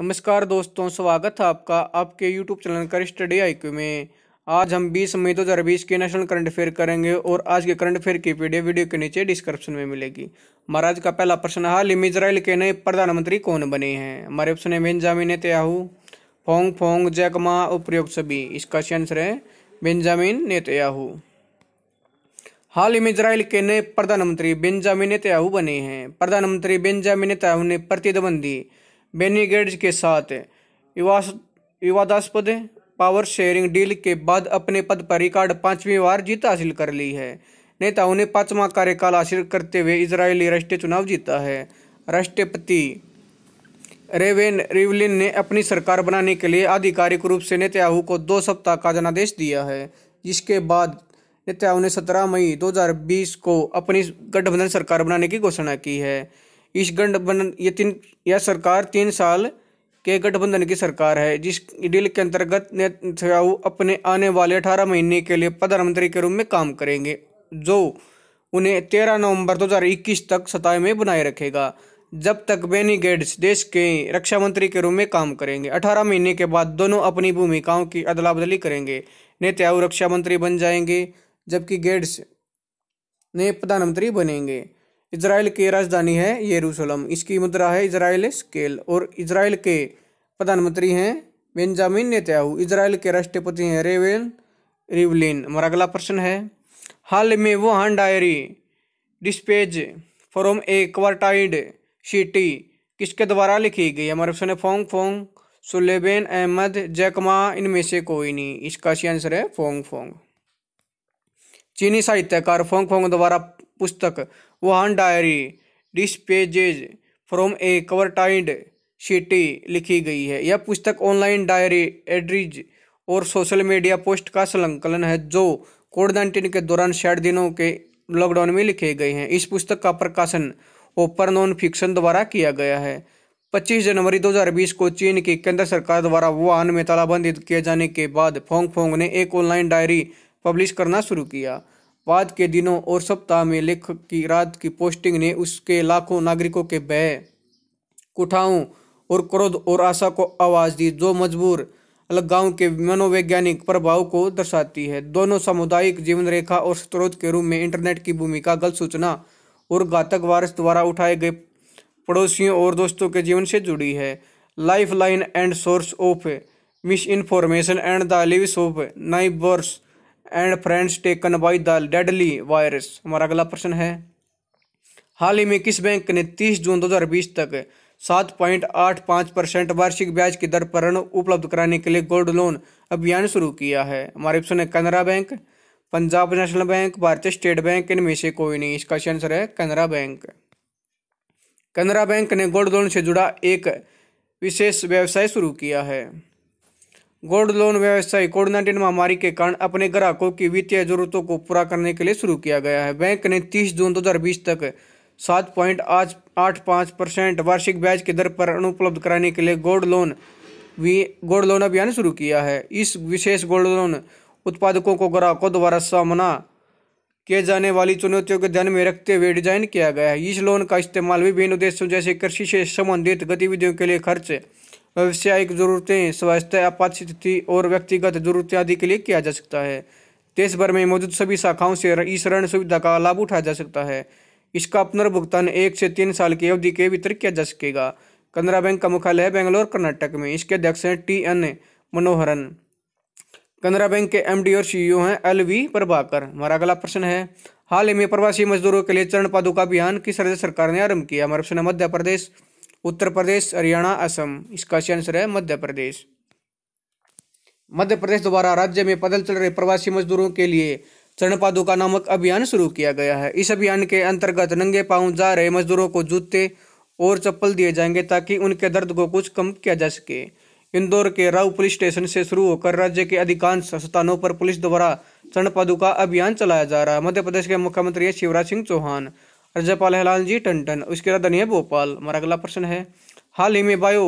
नमस्कार दोस्तों स्वागत है आपका आपके YouTube चैनल कर स्टडी आईक्यू में आज हम 20 मई 2020 के नेशनल करंट अफेयर करेंगे और आज के करंट अफेयर की पीडीएफ वीडियो के नीचे डिस्क्रिप्शन में मिलेगी महाराज का पहला प्रश्न हाल में इसराइल के नए प्रधानमंत्री कौन बने हैं हमारे ऑप्शन है Benjamin Netanyahu Fang Fang Jack Ma उपयोग सभी इसका आंसर है बेंजामिन नेतयाहू हाल ही में इसराइल के नए प्रधानमंत्री बेंजामिन नेतयाहू बने हैं प्रधानमंत्री बेंजामिन नेतयाहू ने प्रतिद्वंदी बेनीगेट्स के साथ विवादास्पद पावर शेयरिंग डील के बाद अपने पद पर रिकॉर्ड पांचवीं बार जीत हासिल कर ली है नेताओं ने पांचवा कार्यकाल हासिल करते हुए इसराइली राष्ट्रीय चुनाव जीता है राष्ट्रपति रेवेन रिवलिन ने अपनी सरकार बनाने के लिए आधिकारिक रूप से नेतयाहू को दो सप्ताह का जनादेश दिया है जिसके बाद नेतयाहू ने 17 मई 2020 को अपनी गठबंधन सरकार बनाने की घोषणा की है इस गठबंधन ये तीन यह सरकार तीन साल के गठबंधन की सरकार है जिस डील के अंतर्गत नेतन्याहू अपने आने वाले अठारह महीने के लिए प्रधानमंत्री के रूप में काम करेंगे जो उन्हें तेरह नवंबर 2021 तक सताए में बनाए रखेगा जब तक बेनी गेट्स देश के रक्षा मंत्री के रूप में काम करेंगे अठारह महीने के बाद दोनों अपनी भूमिकाओं की अदला बदली करेंगे नेत्याहू रक्षा मंत्री बन जाएंगे जबकि गेट्स नए प्रधानमंत्री बनेंगे इसराइल की राजधानी है येरूसलम इसकी मुद्रा है इसराइल स्केल और इसराइल के प्रधानमंत्री हैं बेंजामिन नेत्याहू इसराइल के राष्ट्रपति हैं रेवेल रिवलिन हमारा अगला प्रश्न है हाल में Wuhan diary dispatches from a quarantined city किसके द्वारा लिखी गई हमारे ऑप्शन है फोंग फोंग सुलेबेन अहमद जैकमा इनमें से कोई नहीं इसका सी आंसर है फोंग फोंग चीनी साहित्यकार फोंग फोंग द्वारा पुस्तक Wuhan diary dispatches from a quarantined city लिखी गई है यह पुस्तक ऑनलाइन डायरी एड्रीज और सोशल मीडिया पोस्ट का संकलन है जो कोविड नाइन्टीन के दौरान साठ दिनों के लॉकडाउन में लिखे गए हैं इस पुस्तक का प्रकाशन ओपर नॉन फिक्शन द्वारा किया गया है 25 जनवरी 2020 को चीन की केंद्र सरकार द्वारा वुहान में तालाबंदी किए जाने के बाद फोंग फोंग ने एक ऑनलाइन डायरी पब्लिश करना शुरू किया बाद के दिनों और सप्ताह में लेखक की रात की पोस्टिंग ने उसके लाखों नागरिकों के भय कुठाओं और क्रोध और आशा को आवाज़ दी जो मजबूर अलगाव के मनोवैज्ञानिक प्रभाव को दर्शाती है दोनों सामुदायिक जीवन रेखा और स्रोत के रूप में इंटरनेट की भूमिका गलत सूचना और घातक वारस द्वारा उठाए गए पड़ोसियों और दोस्तों के जीवन से जुड़ी है lifeline and source of misinformation and the lives of neighbours and friends taken by the deadly virus हमारा अगला प्रश्न है हाल ही में किस बैंक ने 30 जून 2020 तक 7.85 परसेंट वार्षिक ब्याज की दर पर ऋण उपलब्ध कराने के लिए गोल्ड लोन अभियान शुरू किया है हमारे ऑप्शन है Canara bank Punjab national bank भारतीय स्टेट बैंक इनमें से कोई नहीं इसका आंसर है कैनरा बैंक कैनरा बैंक ने गोल्ड लोन से जुड़ा एक विशेष व्यवसाय शुरू किया है गोल्ड लोन व्यवसाय कोविड नाइन्टीन महामारी के कारण अपने ग्राहकों की वित्तीय जरूरतों को पूरा करने के लिए शुरू किया गया है बैंक ने 30 जून 2020 तक सात पॉइंट आठ पाँच परसेंट वार्षिक ब्याज की दर पर अनुपलब्ध कराने के लिए गोल्ड लोन भी गोल्ड लोन अभियान शुरू किया है इस विशेष गोल्ड लोन उत्पादकों को ग्राहकों द्वारा सामना किए जाने वाली चुनौतियों के ध्यान में रखते हुए डिजाइन किया गया है इस लोन का इस्तेमाल विभिन्न उद्देश्यों जैसे कृषि से संबंधित गतिविधियों के लिए खर्च व्यवसायिक जरूरतें स्वास्थ्य आपात स्थिति और व्यक्तिगत जरूरतें आदि के लिए किया जा सकता है देश भर में मौजूद सभी शाखाओं से इस ऋण सुविधा का लाभ उठाया जा सकता है इसका पुनर्भुगतान एक से तीन साल की अवधि के भीतर किया जा सकेगा कनरा बैंक का मुख्यालय बेंगलोर कर्नाटक में इसके अध्यक्ष हैं T N Manoharan Canara bank के एमडी और सीईओ हैं एल वी प्रभाकर हमारा अगला प्रश्न है हाल ही में प्रवासी मजदूरों के लिए चरण पादुका अभियान किस राज्य सरकार ने आरंभ किया हमारा प्रश्न मध्य प्रदेश उत्तर प्रदेश हरियाणा असम इसका आंसर है मध्य प्रदेश मध्य प्रदेश द्वारा राज्य में पैदल चल रहे प्रवासी मजदूरों के लिए चरण पादुका नामक अभियान शुरू किया गया है इस अभियान के अंतर्गत नंगे पांव जा रहे मजदूरों को जूते और चप्पल दिए जाएंगे ताकि उनके दर्द को कुछ कम किया जा सके इंदौर के राव पुलिस स्टेशन से शुरू होकर राज्य के अधिकांश स्थानों पर पुलिस द्वारा चरण पादुका अभियान चलाया जा रहा है मध्य प्रदेश के मुख्यमंत्री शिवराज सिंह चौहान राज्यपाल है लाल जी टंडन उसके बाद धनी है भोपाल हमारा अगला प्रश्न है हाल ही में बायो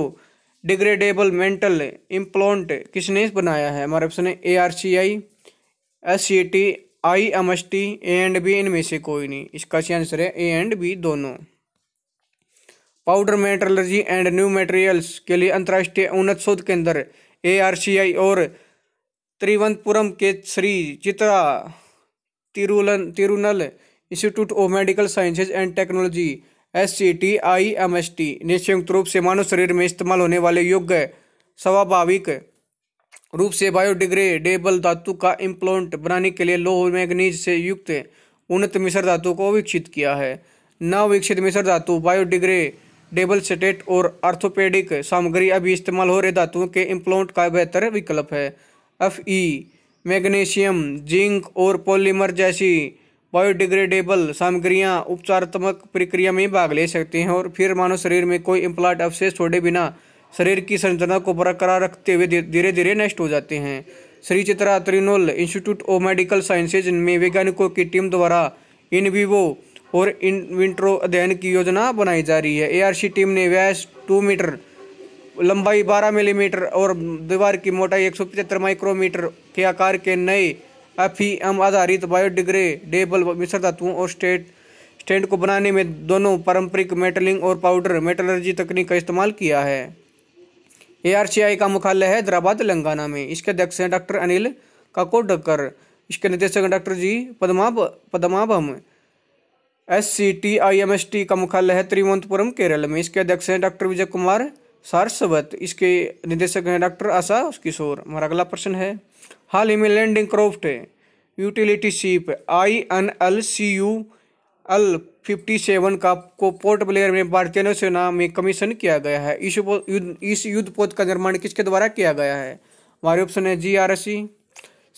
डिग्रेडेबल मेंटल इम्प्लॉन्ट किसने बनाया है हमारा ऑप्शन है A R C I S C T I M S T A and B इनमें से कोई नहीं इसका सही आंसर है ए एंड बी दोनों powder metallurgy and new materials के लिए अंतर्राष्ट्रीय उन्नत शोध केंद्र ए आर सी आई और त्रिवंतपुरम के Shri Chitra Tirunal Tirunal institute of medical sciences and technology S C T I M S T ने संयुक्त रूप से मानव शरीर में इस्तेमाल होने वाले योग्य स्वाभाविक रूप से बायोडिग्रेडेबल धातु का इम्प्लांट बनाने के लिए लोह मैग्नीज से युक्त उन्नत मिश्र धातु को विकसित किया है नवविकसित मिश्र धातु बायोडिग्रेडेबल स्टेट और आर्थोपेडिक सामग्री अभी इस्तेमाल हो रहे धातुओं के इम्प्लोंट का बेहतर विकल्प है F E e, magnesium zinc और पॉलीमर जैसी बायोडिग्रेडेबल सामग्रियाँ उपचारात्मक प्रक्रिया में भाग ले सकते हैं और फिर मानव शरीर में कोई इम्प्लांट अवशेष छोड़े बिना शरीर की संरचना को बरकरार रखते हुए धीरे धीरे नष्ट हो जाते हैं Shri Chitra Tirunal institute of medical sciences में वैज्ञानिकों की टीम द्वारा इन वीवो और इन विंट्रो अध्ययन की योजना बनाई जा रही है ए टीम ने व्यास टू मीटर लंबाई बारह मिलीमीटर और दीवार की मोटाई एक माइक्रोमीटर के आकार के नए एफ आधारित बायोडिग्रेडेबल मिश्र धातुओं और स्टेट स्टैंड को बनाने में दोनों पारंपरिक मेटलिंग और पाउडर मेटलर्जी तकनीक का इस्तेमाल किया है आई का मुख्यालय है हैदराबाद तेलंगाना में इसके अध्यक्ष हैं डॉक्टर अनिल काकोडकर इसके निदेशक doctor G Padmanabhan Padmanabhan S C T I M S T का मुख्यालय है तिरुवनंतपुरम केरल में इसके अध्यक्ष हैं डॉक्टर विजय कुमार सारस्वत इसके निदेशक हैं डॉक्टर आशा किशोर हमारा अगला प्रश्न है हाल ही में landing craft utility ship I N L C U L fifty seven का को पोर्ट ब्लेयर में भारतीय नौसेना में कमीशन किया गया है इस युद्ध इस का निर्माण किसके द्वारा किया गया है हमारे ऑप्शन है G R S C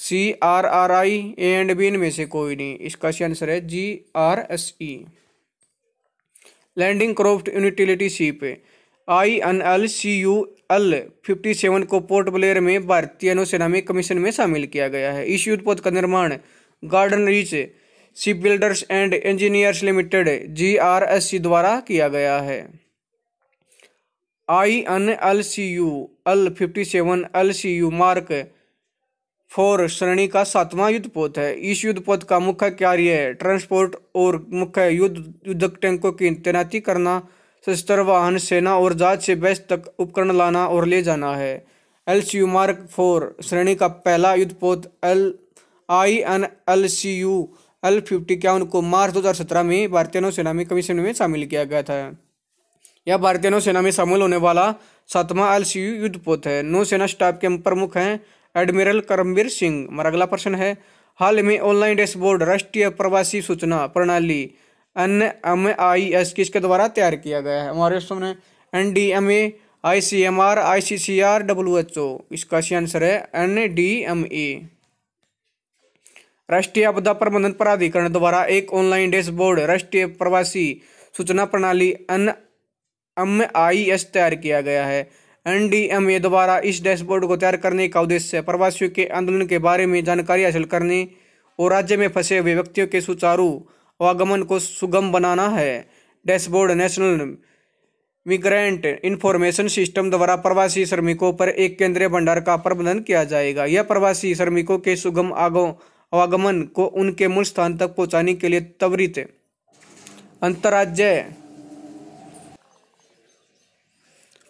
C R R I A and B में से कोई नहीं इसका सही आंसर है G R S E landing craft utility ship I N L C U L fifty seven को पोर्ट ब्लेयर में भारतीय नौसेना में कमीशन में शामिल किया गया है इस युद्धपोत का निर्माण Garden Reach shipbuilders and engineers limited G R S C द्वारा किया गया है I N L C U L fifty seven L C U mark four श्रेणी का सातवां युद्धपोत है इस युद्धपोत का मुख्य कार्य ट्रांसपोर्ट और मुख्य युद्ध युद्धक टैंकों की तैनाती करना सशस्त्र वाहन सेना और जहाज से बेस्ट तक उपकरण लाना और ले जाना है L C U mark four श्रेणी का पहला युद्धपोत L I N L C U L fifty इक्यावन को मार्च 2017 में भारतीय नौसेना में कमीशन में शामिल किया गया था यह भारतीय नौसेना में शामिल होने वाला सातवां एल सी यू युद्धपोत है नौसेना स्टाफ के प्रमुख हैं एडमिरल करमवीर सिंह हमारा अगला प्रश्न है हाल में ऑनलाइन डैशबोर्ड राष्ट्रीय प्रवासी सूचना प्रणाली एन एम आई एस किसके द्वारा तैयार किया गया है हमारे सामने N D M A I C M R I C C R W H O इसका सही आंसर है एन डी एम ए राष्ट्रीय आपदा प्रबंधन प्राधिकरण द्वारा एक ऑनलाइन डैशबोर्ड राष्ट्रीय प्रवासी सूचना प्रणाली एन एम आई एस तैयार किया गया है एन डी एम ए द्वारा इस डैशबोर्ड को तैयार करने का उद्देश्य प्रवासियों के आंदोलन के बारे में जानकारी हासिल करने और राज्य में फंसे हुए व्यक्तियों के सुचारू आवागमन को सुगम बनाना है dashboard national migrant information system द्वारा प्रवासी श्रमिकों पर एक केंद्रीय भंडार का प्रबंधन किया जाएगा यह प्रवासी श्रमिकों के सुगम आगो आवागमन को उनके मूल स्थान तक पहुंचाने के लिए त्वरित अंतर्राज्य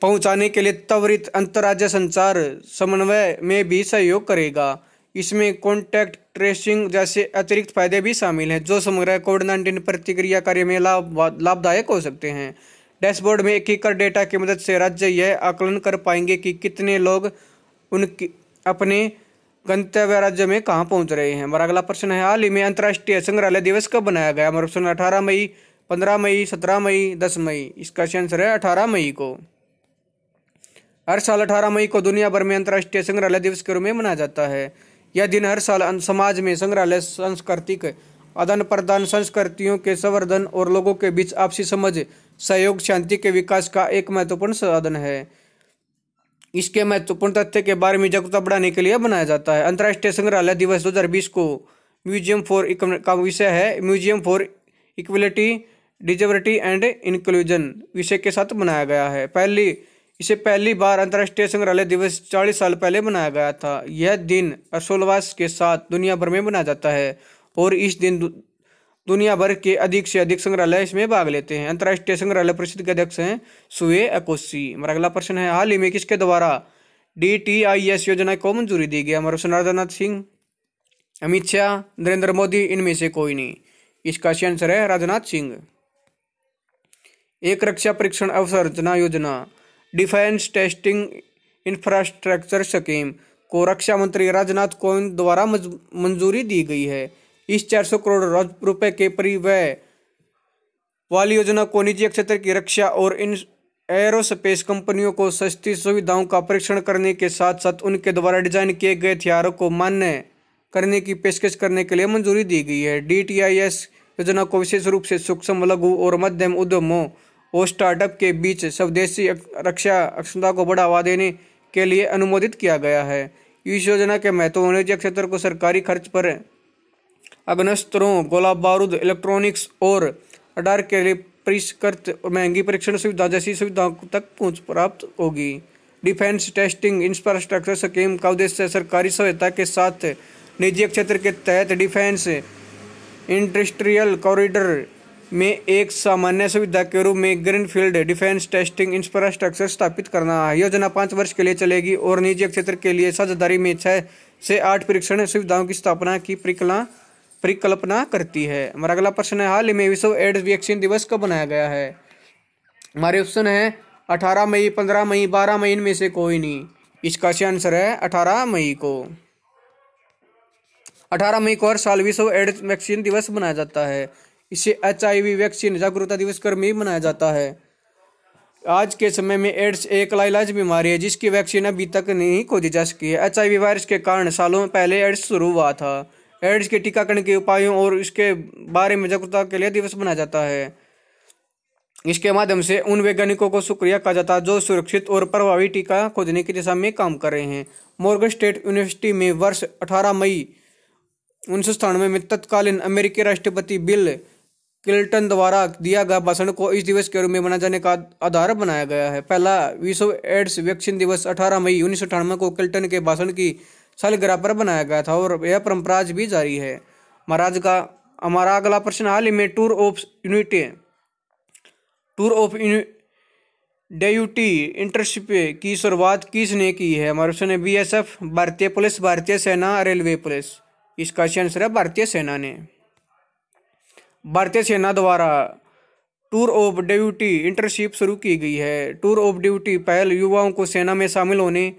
पहुंचाने के लिए त्वरित अंतर्राज्य संचार समन्वय में भी सहयोग करेगा इसमें कॉन्टैक्ट ट्रेसिंग जैसे अतिरिक्त फायदे भी शामिल हैं जो समग्र कोविड नाइन्टीन प्रतिक्रिया कार्य में लाभ लाभदायक हो सकते हैं डैशबोर्ड में एकीकृत डेटा की मदद से राज्य यह आकलन कर पाएंगे कि कितने लोग उनकी अपने गंतव्य राज्य में कहाँ पहुँच रहे हैं हमारा अगला प्रश्न है हाल ही में अंतर्राष्ट्रीय संग्रहालय दिवस कब बनाया गया हमारा प्रश्न अठारह मई पंद्रह मई सत्रह मई दस मई इसका आंसर है अठारह मई को हर साल अठारह मई को दुनिया भर में अंतर्राष्ट्रीय संग्रहालय दिवस के रूप में मनाया जाता है यह दिन हर साल अं- समाज में संग्रहालय सांस्कृतिक आदान प्रदान संस्कृतियों के संवर्धन और लोगों के बीच आपसी समझ सहयोग शांति के विकास का एक महत्वपूर्ण साधन है इसके महत्वपूर्ण तथ्य के बारे में जागरूकता बढ़ाने के लिए बनाया जाता है अंतर्राष्ट्रीय संग्रहालय दिवस 2020 को म्यूजियम फॉर का विषय है museum for equality disability and inclusion विषय के साथ बनाया गया है पहली इसे पहली बार अंतर्राष्ट्रीय संग्रहालय दिवस 40 साल पहले मनाया गया था यह दिन हर्षोल्लास के साथ दुनिया भर में मनाया जाता है और इस दिन दु, दुनिया भर के अधिक से अधिक संग्रहालय इसमें भाग लेते हैं अंतर्राष्ट्रीय संग्रहालय परिषद के अध्यक्ष हैं सुए अकोसी हमारा अगला प्रश्न है हाल ही में किसके द्वारा डी टी आई एस योजना को मंजूरी दी गई हमारे राजनाथ सिंह अमित शाह नरेंद्र मोदी इनमें से कोई नहीं इसका आंसर है राजनाथ सिंह एक रक्षा परीक्षण अवसंरचना योजना डिफेंस टेस्टिंग इंफ्रास्ट्रक्चर स्कीम को रक्षा मंत्री राजनाथ कोविंद द्वारा मंजूरी दी गई है इस 400 करोड़ रुपए के परिव्यय वाली योजना को निजी क्षेत्र की रक्षा और इन एरोस्पेस कंपनियों को सस्ती सुविधाओं का परीक्षण करने के साथ साथ उनके द्वारा डिजाइन किए गए हथियारों को मान्य करने की पेशकश करने के लिए मंजूरी दी गई है डी योजना को विशेष रूप से सूक्ष्म लघु और मध्यम उद्यमों और स्टार्टअप के बीच स्वदेशी रक्षा अक्षमता को बढ़ावा देने के लिए अनुमोदित किया गया है इस योजना के महत्व वाणिज्य क्षेत्र को सरकारी खर्च पर अग्नस्त्रों गोला बारूद इलेक्ट्रॉनिक्स और अडार के लिए परिष्कृत महंगी परीक्षण सुविधा जैसी सुविधाओं तक पहुंच प्राप्त होगी डिफेंस टेस्टिंग इंफ्रास्ट्रक्चर स्कीम का उद्देश्य सरकारी सहायता के साथ निजी क्षेत्र के तहत डिफेंस इंडस्ट्रियल कॉरिडोर में एक सामान्य सुविधा के रूप में ग्रीनफील्ड डिफेंस टेस्टिंग इंफ्रास्ट्रक्चर स्थापित करना है योजना पाँच वर्ष के लिए चलेगी और निजी क्षेत्र के लिए साझेदारी में छः से आठ परीक्षण सुविधाओं की स्थापना की परिकल्पना परिकल्पना करती है हमारा अगला प्रश्न है हाल ही में विश्व एड्स वैक्सीन दिवस कब मनाया गया है हमारे ऑप्शन है अठारह मई पंद्रह मई बारह मई इनमें से कोई नहीं इसका सही आंसर है अठारह मई को अठारह मई को हर साल विश्व एड्स वैक्सीन दिवस मनाया जाता है इसे एच वैक्सीन जागरूकता दिवस कर में मनाया जाता है आज के समय में एड्स एक लाइलाज बीमारी है जिसकी वैक्सीन अभी तक नहीं खोजी जा सकी है एच वायरस के कारण सालों पहले एड्स शुरू हुआ था एड्स के टीकाकरण के उपायों और इसके बारे में जागरूकता के लिए दिवस मनाया जाता है इसके माध्यम से उन वैज्ञानिकों को शुक्रिया कहा जाता है जो सुरक्षित और प्रभावी टीका खोजने की दिशा में काम कर रहे हैं मॉर्गन स्टेट यूनिवर्सिटी में वर्ष 18 मई उन्नीस सौ में तत्कालीन अमेरिकी राष्ट्रपति बिल क्लिंटन द्वारा दिया गया भाषण को इस दिवस के रूप में मनाए जाने का आधार बनाया गया है पहला विश्व एड्स वैक्सीन दिवस 18 मई उन्नीस को क्लिंटन के भाषण की सालगिरह पर बनाया गया था और यह परंपरा आज भी जारी है महाराज का हमारा अगला प्रश्न हाल ही में tour of unity tour of duty internship की शुरुआत किसने की है हमारे प्रश्न है बी भारतीय पुलिस भारतीय सेना रेलवे पुलिस इसका आंसर है भारतीय सेना ने भारतीय सेना द्वारा टूर ऑफ ड्यूटी इंटर्नशिप शुरू की गई है टूर ऑफ ड्यूटी पहल युवाओं को सेना में शामिल होने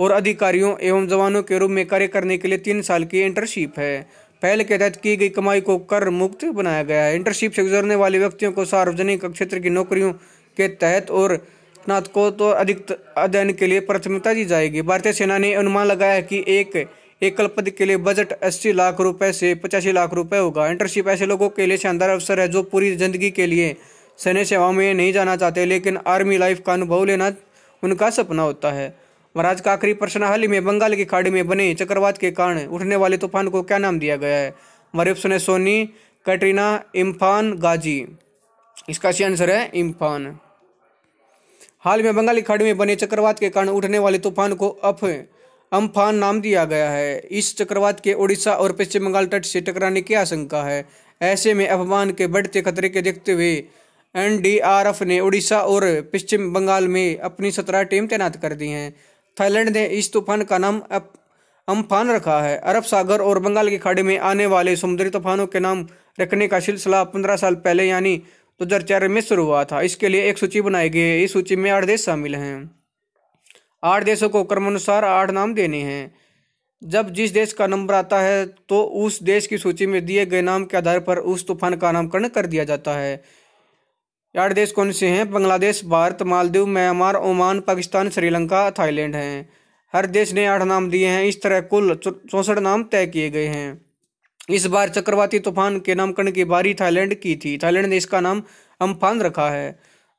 और अधिकारियों एवं जवानों के रूप में कार्य करने के लिए तीन साल की इंटर्नशिप है पहल के तहत की गई कमाई को कर मुक्त बनाया गया है इंटर्नशिप से गुजरने वाले व्यक्तियों को सार्वजनिक क्षेत्र की नौकरियों के तहत और स्नातकोत्तर तो अधिक अध्ययन के लिए प्राथमिकता दी जाएगी भारतीय सेना ने अनुमान लगाया है कि एक एकल पद के लिए बजट अस्सी लाख रुपए से पचासी लाख रुपए होगा इंटर्नशिप ऐसे लोगों के लिए शानदार अवसर है जो पूरी ज़िंदगी के लिए सैन्य सेवाओं में नहीं जाना चाहते लेकिन आर्मी लाइफ का अनुभव लेना उनका सपना होता है महाराज का आखिरी प्रश्न हाल ही में बंगाल की खाड़ी में बने चक्रवात के कारण उठने वाले तूफान को क्या नाम दिया गया है हमारे ऑप्शन है सोनी कैटरीना इम्फान गाजी इसका सही आंसर है इम्फान हाल में बंगाली खाड़ी में बने चक्रवात के कारण उठने वाले तूफान को अफ अम्फान नाम दिया गया है इस चक्रवात के ओडिशा और पश्चिम बंगाल तट से टकराने की आशंका है ऐसे में अफमान के बढ़ते खतरे के देखते हुए एनडीआरएफ ने उड़ीसा और पश्चिम बंगाल में अपनी सत्रह टीम तैनात कर दी हैं थाईलैंड ने इस तूफान का नाम अम्फान रखा है अरब सागर और बंगाल की खाड़ी में आने वाले समुद्री तूफानों के नाम रखने का सिलसिला पंद्रह साल पहले यानी दो तो हजार चार में शुरू हुआ था इसके लिए एक सूची बनाई गई है इस सूची में आठ देश शामिल हैं आठ देशों को क्रमानुसार आठ नाम देने हैं जब जिस देश का नंबर आता है तो उस देश की सूची में दिए गए नाम के आधार पर उस तूफान का नामकरण कर दिया जाता है आठ देश कौन से हैं Bangladesh Bharat Maldives Myanmar Oman Pakistan Sri Lanka Thailand हैं हर देश ने आठ नाम दिए हैं इस तरह कुल चौसठ नाम तय किए गए हैं इस बार चक्रवाती तूफान के नामकरण की बारी थाईलैंड की थी थाईलैंड ने इसका नाम अम्फान रखा है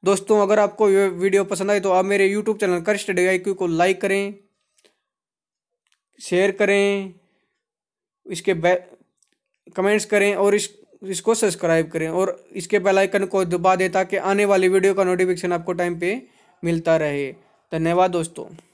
दोस्तों अगर आपको ये वीडियो पसंद आए तो आप मेरे यूट्यूब चैनल कर स्टडी आई को लाइक करें शेयर करें इसके बे कमेंट्स करें और इस इसको सब्सक्राइब करें और इसके बेल आइकन को दबा दें ताकि आने वाली वीडियो का नोटिफिकेशन आपको टाइम पे मिलता रहे धन्यवाद दोस्तों